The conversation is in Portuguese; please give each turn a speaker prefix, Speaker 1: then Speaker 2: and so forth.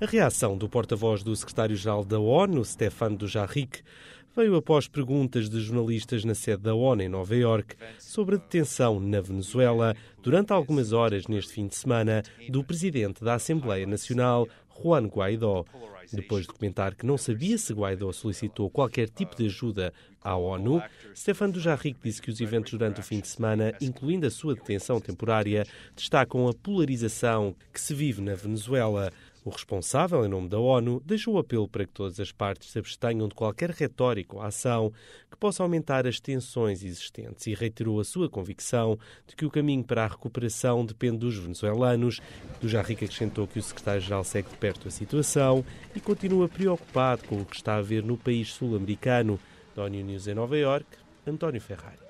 Speaker 1: A reação do porta-voz do secretário-geral da ONU, Stefan Dujarric, veio após perguntas de jornalistas na sede da ONU em Nova Iorque sobre a detenção na Venezuela durante algumas horas neste fim de semana do presidente da Assembleia Nacional, Juan Guaidó, depois de comentar que não sabia se Guaidó solicitou qualquer tipo de ajuda à ONU, Stefano Dujarric disse que os eventos durante o fim de semana, incluindo a sua detenção temporária, destacam a polarização que se vive na Venezuela. O responsável, em nome da ONU, deixou o apelo para que todas as partes se abstenham de qualquer retórica ou ação que possa aumentar as tensões existentes e reiterou a sua convicção de que o caminho para a recuperação depende dos venezuelanos. Dujarric acrescentou que o secretário-geral segue de perto a situação e continua preocupado com o que está a ver no país sul-americano. Da ONU News em Nova York, António Ferrari.